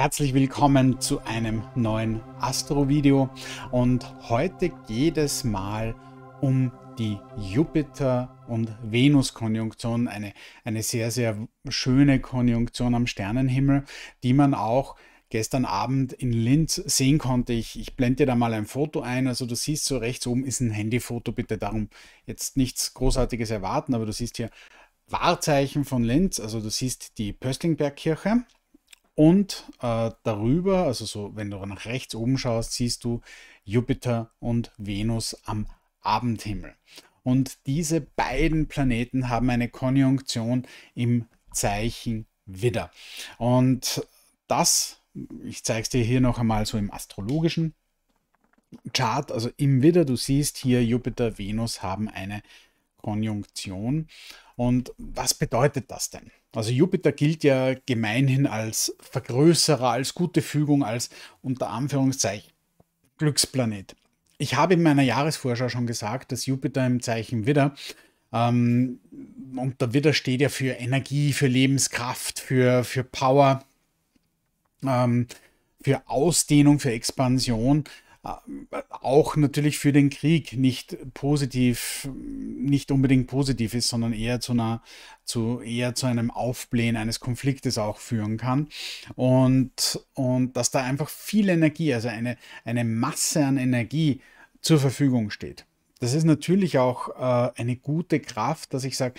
Herzlich willkommen zu einem neuen Astro-Video und heute geht es mal um die Jupiter- und Venus-Konjunktion, eine, eine sehr, sehr schöne Konjunktion am Sternenhimmel, die man auch gestern Abend in Linz sehen konnte. Ich, ich blende dir da mal ein Foto ein. Also du siehst so rechts oben ist ein Handyfoto, bitte darum jetzt nichts Großartiges erwarten, aber du siehst hier Wahrzeichen von Linz, also du siehst die Pöstlingbergkirche und äh, darüber, also so, wenn du nach rechts oben schaust, siehst du Jupiter und Venus am Abendhimmel. Und diese beiden Planeten haben eine Konjunktion im Zeichen Widder. Und das, ich zeige es dir hier noch einmal so im astrologischen Chart, also im Widder, du siehst hier Jupiter, Venus haben eine Konjunktion. Und was bedeutet das denn? Also Jupiter gilt ja gemeinhin als Vergrößerer, als gute Fügung, als unter Anführungszeichen Glücksplanet. Ich habe in meiner Jahresvorschau schon gesagt, dass Jupiter im Zeichen Widder ähm, und der Widder steht ja für Energie, für Lebenskraft, für, für Power, ähm, für Ausdehnung, für Expansion auch natürlich für den Krieg nicht positiv, nicht unbedingt positiv ist, sondern eher zu einer, zu, eher zu einem Aufblähen eines Konfliktes auch führen kann. Und, und dass da einfach viel Energie, also eine, eine Masse an Energie zur Verfügung steht. Das ist natürlich auch äh, eine gute Kraft, dass ich sage,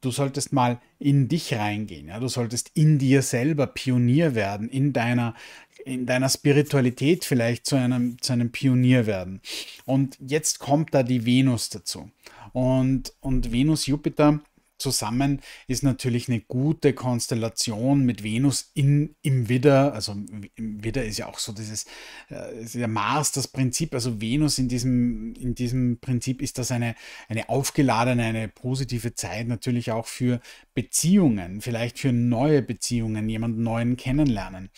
du solltest mal in dich reingehen. Ja? Du solltest in dir selber Pionier werden, in deiner in deiner Spiritualität vielleicht zu einem, zu einem Pionier werden. Und jetzt kommt da die Venus dazu. Und, und Venus, Jupiter zusammen ist natürlich eine gute Konstellation mit Venus in, im Widder. Also im Widder ist ja auch so dieses äh, ist ja Mars, das Prinzip. Also Venus in diesem, in diesem Prinzip ist das eine, eine aufgeladene, eine positive Zeit natürlich auch für Beziehungen, vielleicht für neue Beziehungen, jemanden neuen kennenlernen.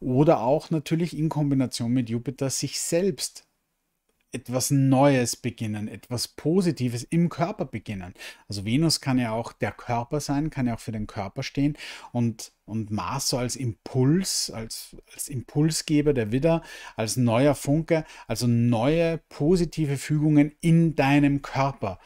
Oder auch natürlich in Kombination mit Jupiter sich selbst etwas Neues beginnen, etwas Positives im Körper beginnen. Also Venus kann ja auch der Körper sein, kann ja auch für den Körper stehen und, und Mars so als Impuls, als, als Impulsgeber der Widder, als neuer Funke, also neue positive Fügungen in deinem Körper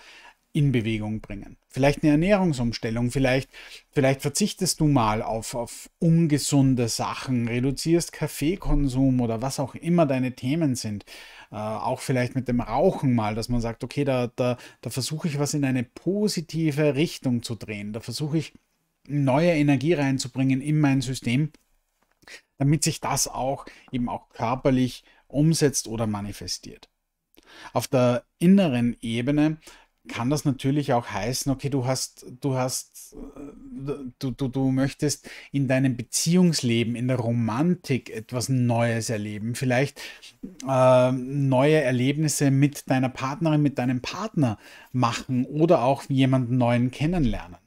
in Bewegung bringen. Vielleicht eine Ernährungsumstellung, vielleicht, vielleicht verzichtest du mal auf, auf ungesunde Sachen, reduzierst Kaffeekonsum oder was auch immer deine Themen sind. Äh, auch vielleicht mit dem Rauchen mal, dass man sagt, okay, da, da, da versuche ich was in eine positive Richtung zu drehen. Da versuche ich neue Energie reinzubringen in mein System, damit sich das auch eben auch körperlich umsetzt oder manifestiert. Auf der inneren Ebene kann das natürlich auch heißen, okay, du hast, du hast, du, du, du möchtest in deinem Beziehungsleben, in der Romantik etwas Neues erleben. Vielleicht äh, neue Erlebnisse mit deiner Partnerin, mit deinem Partner machen oder auch jemanden neuen kennenlernen.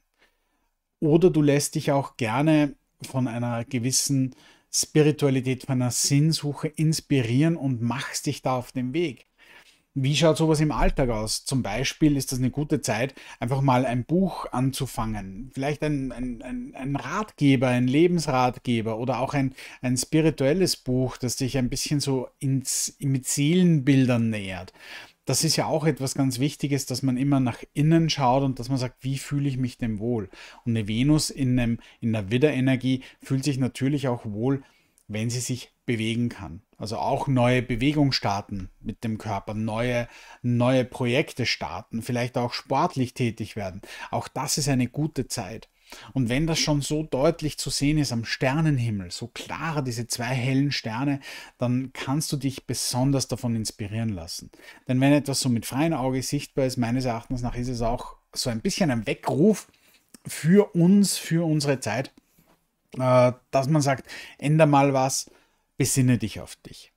Oder du lässt dich auch gerne von einer gewissen Spiritualität, von einer Sinnsuche inspirieren und machst dich da auf den Weg. Wie schaut sowas im Alltag aus? Zum Beispiel ist das eine gute Zeit, einfach mal ein Buch anzufangen. Vielleicht ein, ein, ein, Ratgeber, ein Lebensratgeber oder auch ein, ein spirituelles Buch, das dich ein bisschen so ins, mit Seelenbildern nähert. Das ist ja auch etwas ganz Wichtiges, dass man immer nach innen schaut und dass man sagt, wie fühle ich mich denn wohl? Und eine Venus in, einem, in der Widderenergie fühlt sich natürlich auch wohl, wenn sie sich bewegen kann. Also auch neue Bewegung starten mit dem Körper, neue, neue Projekte starten, vielleicht auch sportlich tätig werden. Auch das ist eine gute Zeit. Und wenn das schon so deutlich zu sehen ist am Sternenhimmel, so klar diese zwei hellen Sterne, dann kannst du dich besonders davon inspirieren lassen. Denn wenn etwas so mit freiem Auge sichtbar ist, meines Erachtens nach ist es auch so ein bisschen ein Weckruf für uns, für unsere Zeit, äh, dass man sagt, änder mal was, besinne dich auf dich.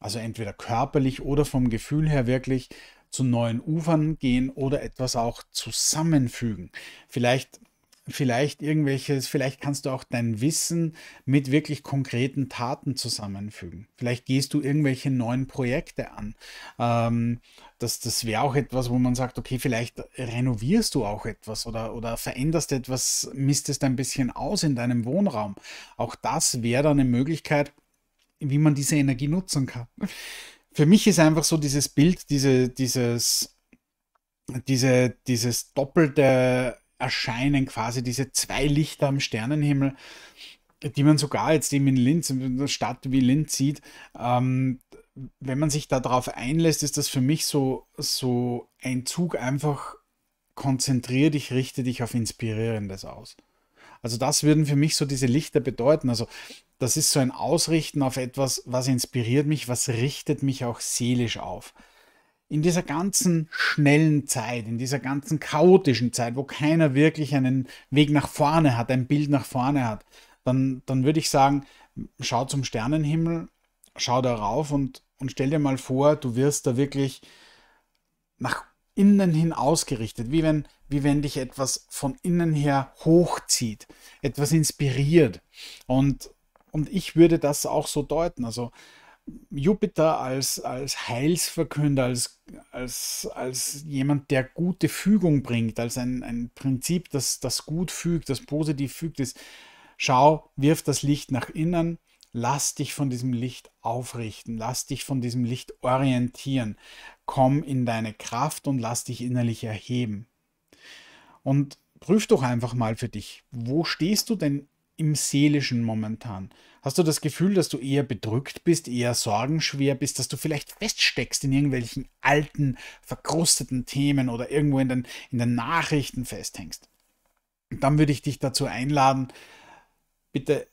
Also entweder körperlich oder vom Gefühl her wirklich zu neuen Ufern gehen oder etwas auch zusammenfügen. Vielleicht vielleicht irgendwelches, vielleicht kannst du auch dein Wissen mit wirklich konkreten Taten zusammenfügen. Vielleicht gehst du irgendwelche neuen Projekte an. Ähm, das das wäre auch etwas, wo man sagt, okay, vielleicht renovierst du auch etwas oder, oder veränderst etwas, mistest ein bisschen aus in deinem Wohnraum. Auch das wäre dann eine Möglichkeit, wie man diese Energie nutzen kann. Für mich ist einfach so dieses Bild, diese, dieses, diese, dieses doppelte Erscheinen quasi, diese zwei Lichter am Sternenhimmel, die man sogar jetzt eben in Linz, in einer Stadt wie Linz sieht, ähm, wenn man sich darauf einlässt, ist das für mich so, so ein Zug einfach konzentrier dich, richte dich auf Inspirierendes aus. Also das würden für mich so diese Lichter bedeuten. Also das ist so ein Ausrichten auf etwas, was inspiriert mich, was richtet mich auch seelisch auf. In dieser ganzen schnellen Zeit, in dieser ganzen chaotischen Zeit, wo keiner wirklich einen Weg nach vorne hat, ein Bild nach vorne hat, dann, dann würde ich sagen, schau zum Sternenhimmel, schau da rauf und, und stell dir mal vor, du wirst da wirklich nach innen hin ausgerichtet, wie wenn, wie wenn dich etwas von innen her hochzieht, etwas inspiriert. Und und ich würde das auch so deuten. Also Jupiter als, als Heilsverkünder, als, als, als jemand, der gute Fügung bringt, als ein, ein Prinzip, das, das gut fügt, das positiv fügt, ist, schau, wirf das Licht nach innen, lass dich von diesem Licht aufrichten, lass dich von diesem Licht orientieren, komm in deine Kraft und lass dich innerlich erheben. Und prüf doch einfach mal für dich, wo stehst du denn im Seelischen momentan? Hast du das Gefühl, dass du eher bedrückt bist, eher sorgenschwer bist, dass du vielleicht feststeckst in irgendwelchen alten, verkrusteten Themen oder irgendwo in den, in den Nachrichten festhängst? dann würde ich dich dazu einladen, bitte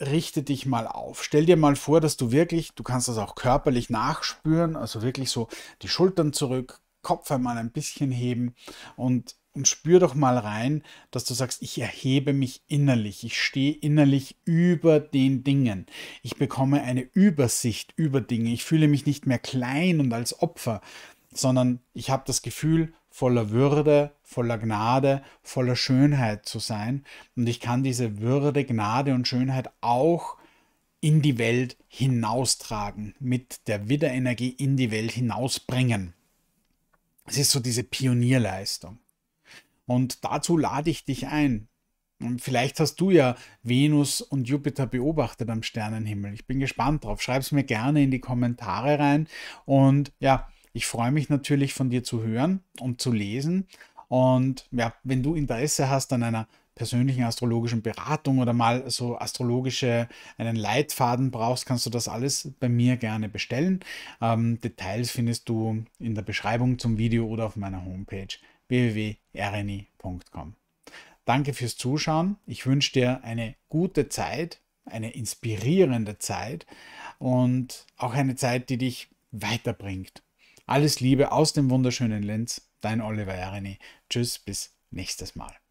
richte dich mal auf. Stell dir mal vor, dass du wirklich, du kannst das auch körperlich nachspüren, also wirklich so die Schultern zurück, Kopf einmal ein bisschen heben und und spür doch mal rein, dass du sagst, ich erhebe mich innerlich, ich stehe innerlich über den Dingen, ich bekomme eine Übersicht über Dinge, ich fühle mich nicht mehr klein und als Opfer, sondern ich habe das Gefühl, voller Würde, voller Gnade, voller Schönheit zu sein und ich kann diese Würde, Gnade und Schönheit auch in die Welt hinaustragen, mit der Wiederenergie in die Welt hinausbringen. Es ist so diese Pionierleistung. Und dazu lade ich dich ein. Und vielleicht hast du ja Venus und Jupiter beobachtet am Sternenhimmel. Ich bin gespannt drauf. Schreib es mir gerne in die Kommentare rein. Und ja, ich freue mich natürlich von dir zu hören und zu lesen. Und ja, wenn du Interesse hast an einer persönlichen astrologischen Beratung oder mal so astrologische, einen Leitfaden brauchst, kannst du das alles bei mir gerne bestellen. Ähm, Details findest du in der Beschreibung zum Video oder auf meiner Homepage www.rni.com. Danke fürs Zuschauen. Ich wünsche dir eine gute Zeit, eine inspirierende Zeit und auch eine Zeit, die dich weiterbringt. Alles Liebe aus dem wunderschönen Linz, dein Oliver Erini. Tschüss, bis nächstes Mal.